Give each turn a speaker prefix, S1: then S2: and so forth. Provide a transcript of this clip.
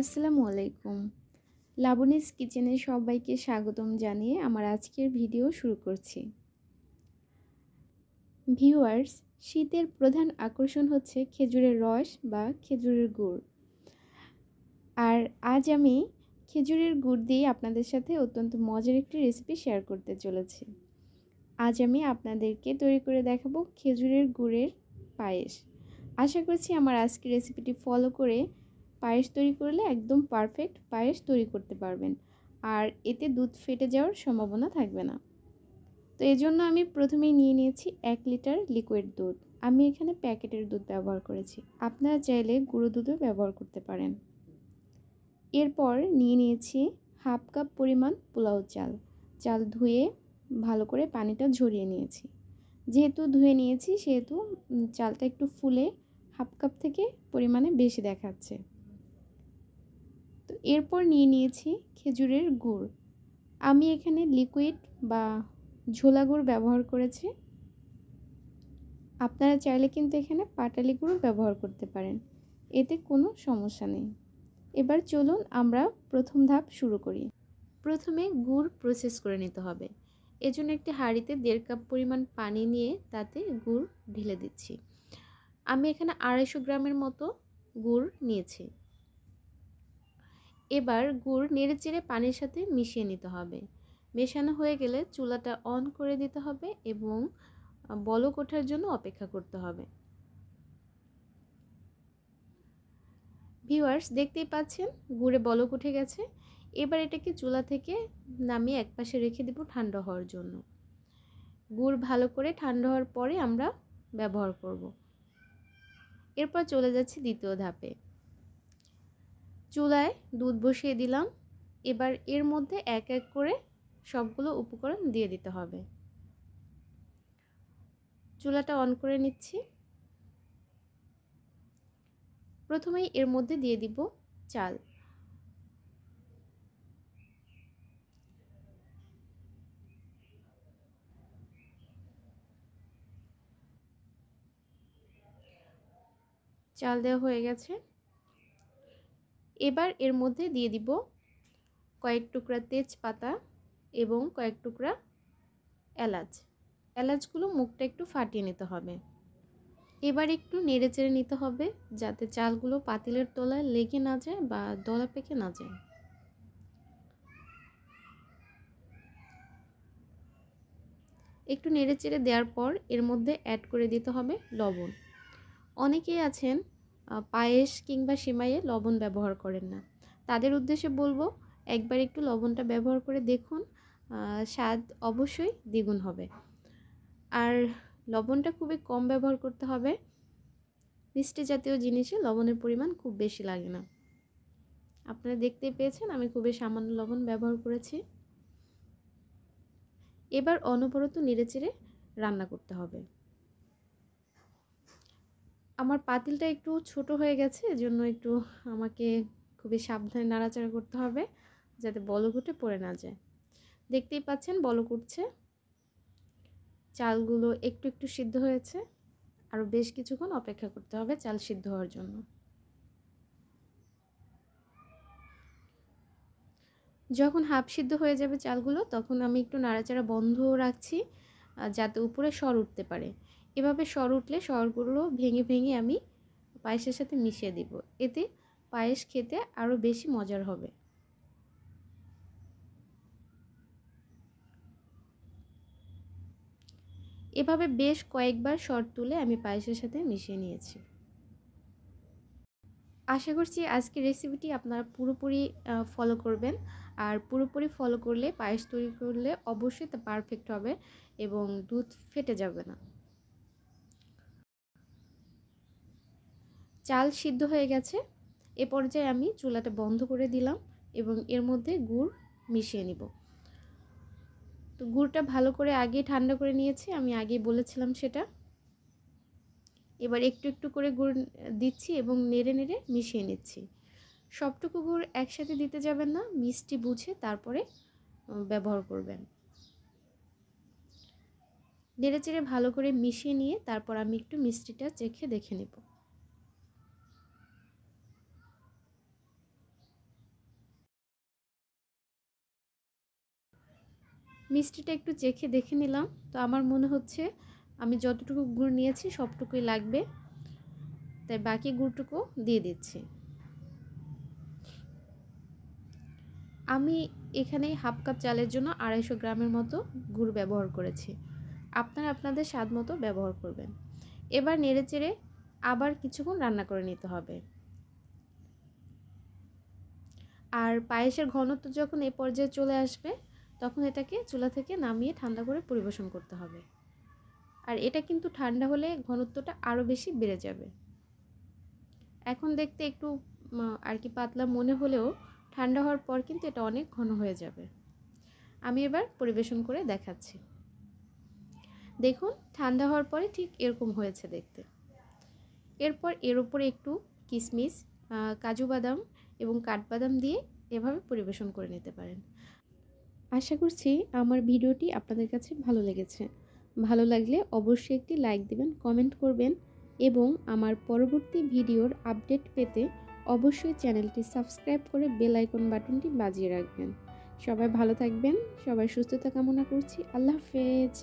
S1: আসসালামু আলাইকুম লাবণীস কিচেনে সবাইকে স্বাগতম জানিয়ে আমার আজকের ভিডিও শুরু করছি ভিউয়ার্স শীতের প্রধান আকর্ষণ হচ্ছে খেজুরের রস বা খেজুরের গুড় আর আজ আমি খেজুরের গুড় দিয়ে আপনাদের সাথে অত্যন্ত মজার একটি রেসিপি শেয়ার করতে চলেছি আজ আমি আপনাদেরকে তৈরি করে দেখাবো খেজুরের গুড়ের পায়েস আশা করছি আমার আজকের রেসিপিটি ফলো করে পায়েস তৈরি করলে একদম পারফেক্ট পায়েস তৈরি করতে পারবেন আর এতে দুধ ফেটে যাওয়ার সম্ভাবনা থাকবে না তো এই জন্য আমি প্রথমেই নিয়ে নিয়েছি এক লিটার লিকুইড দুধ আমি এখানে প্যাকেটের দুধ ব্যবহার করেছি আপনারা চাইলে গুঁড়ো দুধও ব্যবহার করতে পারেন এরপর নিয়ে নিয়েছি হাফ কাপ পরিমাণ পোলাও চাল চাল ধুয়ে ভালো করে পানিটা ঝরিয়ে নিয়েছি যেহেতু ধুয়ে নিয়েছি সেহেতু চালটা একটু ফুলে হাফ কাপ থেকে পরিমাণে বেশি দেখাচ্ছে এরপর নিয়ে নিয়েছি খেজুরের গুড় আমি এখানে লিকুইড বা ঝোলা গুড় ব্যবহার করেছি আপনারা চাইলে কিন্তু এখানে পাটালি গুঁড়ো ব্যবহার করতে পারেন এতে কোনো সমস্যা নেই এবার চলুন আমরা প্রথম ধাপ শুরু করি প্রথমে গুড় প্রসেস করে নিতে হবে এজন্য একটি হাঁড়িতে দেড় কাপ পরিমাণ পানি নিয়ে তাতে গুড় ঢেলে দিচ্ছি আমি এখানে আড়াইশো গ্রামের মতো গুড় নিয়েছি এবার গুড় নেড়ে পানির সাথে মিশিয়ে নিতে হবে মেশানো হয়ে গেলে চুলাটা অন করে দিতে হবে এবং বলক ওঠার জন্য অপেক্ষা করতে হবে ভিউয়ার্স দেখতেই পাচ্ছেন গুড়ে বলক উঠে গেছে এবার এটাকে চুলা থেকে নামিয়ে একপাশে রেখে দেব ঠান্ডা হওয়ার জন্য গুড় ভালো করে ঠান্ডা হওয়ার পরে আমরা ব্যবহার করব এরপর চলে যাচ্ছি দ্বিতীয় ধাপে চুলায় দুধ বসিয়ে দিলাম এবার এর মধ্যে এক এক করে সবগুলো উপকরণ দিয়ে দিতে হবে চুলাটা অন করে নিচ্ছি প্রথমেই এর মধ্যে দিয়ে দিব চাল চাল দেওয়া হয়ে গেছে এবার এর মধ্যে দিয়ে দিব কয়েক টুকরা তেজপাতা এবং কয়েক টুকরা এলাচ এলাচগুলো মুখটা একটু ফাটিয়ে নিতে হবে এবার একটু নেড়ে চেড়ে নিতে হবে যাতে চালগুলো পাতিলের তলায় লেগে না যায় বা দলা পেকে না যায় একটু নেড়ে চেড়ে দেওয়ার পর এর মধ্যে অ্যাড করে দিতে হবে লবণ অনেকেই আছেন পায়েস কিংবা সেমাইয়ে লবণ ব্যবহার করেন না তাদের উদ্দেশ্যে বলবো একবার একটু লবণটা ব্যবহার করে দেখুন স্বাদ অবশ্যই দ্বিগুণ হবে আর লবণটা খুবই কম ব্যবহার করতে হবে মিষ্টি জাতীয় জিনিসে লবণের পরিমাণ খুব বেশি লাগে না আপনারা দেখতে পেয়েছেন আমি খুবই সামান্য লবণ ব্যবহার করেছি এবার অনবরত নেড়েচেড়ে রান্না করতে হবে আমার পাতিলটা একটু ছোট হয়ে গেছে এজন্য একটু আমাকে খুবই সাবধানে নাড়াচাড়া করতে হবে যাতে বলক উঠে পড়ে না যায় দেখতেই পাচ্ছেন বলক উঠছে চালগুলো একটু একটু সিদ্ধ হয়েছে আরও বেশ কিছুক্ষণ অপেক্ষা করতে হবে চাল সিদ্ধ হওয়ার জন্য যখন হাফ সিদ্ধ হয়ে যাবে চালগুলো তখন আমি একটু নাড়াচাড়া বন্ধ রাখছি যাতে উপরে সর উঠতে পারে এভাবে স্বর উঠলে স্বরগুলো ভেঙে ভেঙে আমি পায়েসের সাথে মিশিয়ে দিব এতে পায়েস খেতে আরও বেশি মজার হবে এভাবে বেশ কয়েকবার স্বর তুলে আমি পায়েসের সাথে মিশিয়ে নিয়েছি আশা করছি আজকের রেসিপিটি আপনারা পুরোপুরি ফলো করবেন আর পুরোপুরি ফলো করলে পায়েস তৈরি করলে অবশ্যই তা পারফেক্ট হবে এবং দুধ ফেটে যাবে না চাল সিদ্ধ হয়ে গেছে এ পর্যায়ে আমি চুলাটা বন্ধ করে দিলাম এবং এর মধ্যে গুড় মিশিয়ে নিব তো গুড়টা ভালো করে আগে ঠান্ডা করে নিয়েছি আমি আগে বলেছিলাম সেটা এবার একটু একটু করে গুড় দিচ্ছি এবং নেড়ে নেড়ে মিশিয়ে নিচ্ছি সবটুকু গুড় একসাথে দিতে যাবেন না মিষ্টি বুঝে তারপরে ব্যবহার করবেন নেড়ে চেড়ে ভালো করে মিশিয়ে নিয়ে তারপর আমি একটু মিষ্টিটা চেখে দেখে নেবো মিষ্টিটা একটু চেখে দেখে নিলাম তো আমার মনে হচ্ছে আমি যতটুকু গুড় নিয়েছি সবটুকুই লাগবে তাই বাকি গুড়টুকু দিয়ে দিচ্ছি আমি এখানে হাফ কাপ চালের জন্য আড়াইশো গ্রামের মতো গুড় ব্যবহার করেছি আপনারা আপনাদের স্বাদ মতো ব্যবহার করবেন এবার নেড়ে চেড়ে আবার কিছুক্ষণ রান্না করে নিতে হবে আর পায়েসের ঘনত্ব যখন এ পর্যায়ে চলে আসবে তখন এটাকে চুলা থেকে নামিয়ে ঠান্ডা করে পরিবেশন করতে হবে আর এটা কিন্তু ঠান্ডা হলে ঘনত্বটা আরও বেশি বেড়ে যাবে এখন দেখতে একটু আর কি পাতলা মনে হলেও ঠান্ডা হওয়ার পর কিন্তু এটা অনেক ঘন হয়ে যাবে আমি এবার পরিবেশন করে দেখাচ্ছি দেখুন ঠান্ডা হওয়ার পরে ঠিক এরকম হয়েছে দেখতে এরপর এর উপরে একটু কিশমিশ কাজু বাদাম এবং কাঠবাদাম দিয়ে এভাবে পরিবেশন করে নিতে পারেন আশা করছি আমার ভিডিওটি আপনাদের কাছে ভালো লেগেছে ভালো লাগলে অবশ্যই একটি লাইক দেবেন কমেন্ট করবেন এবং আমার পরবর্তী ভিডিওর আপডেট পেতে অবশ্যই চ্যানেলটি সাবস্ক্রাইব করে বেল আইকন বাটনটি বাজিয়ে রাখবেন সবাই ভালো থাকবেন সবাই সুস্থতা কামনা করছি আল্লাহ হাফেজ